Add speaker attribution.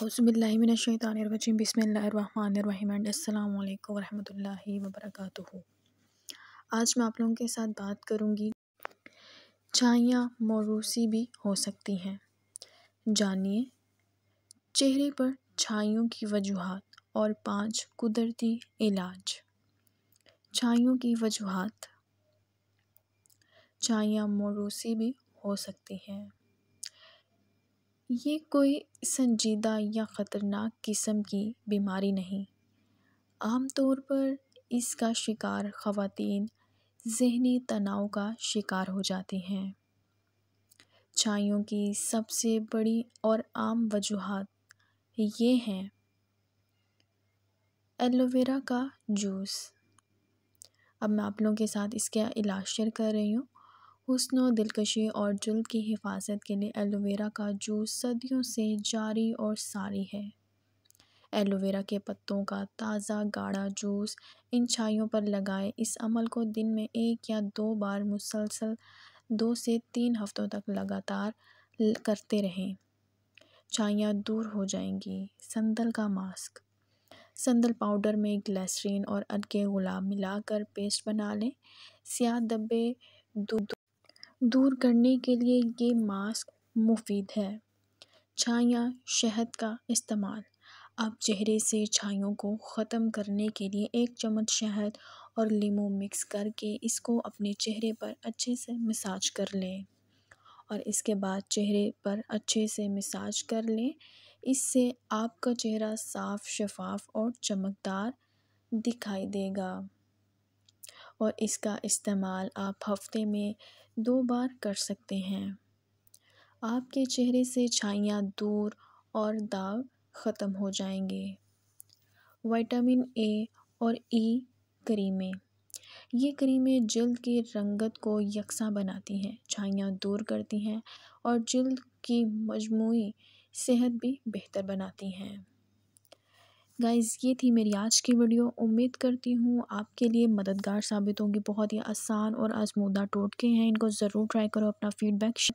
Speaker 1: हौसबिल्लिमिनशैतरबीम बसमीम अल्लाम वरहि वबरक आज मैं आप लोगों के साथ बात करूंगी छाइयाँ मौरूसी भी हो सकती हैं जानिए चेहरे पर छाइयों की वजूहत और पांच कुदरती इलाज छाइयों की वजूहत छाइयाँ मौरूसी भी हो सकती हैं ये कोई संजीदा या ख़तरनाक किस्म की बीमारी नहीं आमतौर पर इसका शिकार ख़वातीन जहनी तनाव का शिकार हो जाती हैं चायों की सबसे बड़ी और आम वजूहत ये हैं एलोवेरा का जूस अब मैं आप लोगों के साथ इसका इलाज शेयर कर रही हूँ व दिलकशी और जल्द की हिफाजत के लिए एलोवेरा का जूस सदियों से जारी और सारी है एलोवेरा के पत्तों का ताज़ा गाढ़ा जूस इन छाइयों पर लगाएं इस अमल को दिन में एक या दो बार मुसलसल दो से तीन हफ्तों तक लगातार करते रहें छाइयाँ दूर हो जाएंगी संदल का मास्क संदल पाउडर में ग्लैसरीन और अदके गुलाब मिलाकर पेस्ट बना लें सिया डब्बे दूध दूर करने के लिए ये मास्क मुफ़ीद है छाया शहद का इस्तेमाल आप चेहरे से छाइयों को ख़त्म करने के लिए एक चम्मच शहद और लीमू मिक्स करके इसको अपने चेहरे पर अच्छे से मसाज कर लें और इसके बाद चेहरे पर अच्छे से मसाज कर लें इससे आपका चेहरा साफ़ शफाफ और चमकदार दिखाई देगा और इसका इस्तेमाल आप हफ़्ते में दो बार कर सकते हैं आपके चेहरे से छाइयाँ दूर और दाग ख़त्म हो जाएंगे विटामिन ए और ई क्रीमें ये क्रीमें जल्द की रंगत को यकसा बनाती हैं छाइयाँ दूर करती हैं और जल्द की मजमू सेहत भी बेहतर बनाती हैं गाइस ये थी मेरी आज की वीडियो उम्मीद करती हूँ आपके लिए मददगार साबित होंगी बहुत ही आसान और आजमूदा टोटके हैं इनको ज़रूर ट्राई करो अपना फीडबैक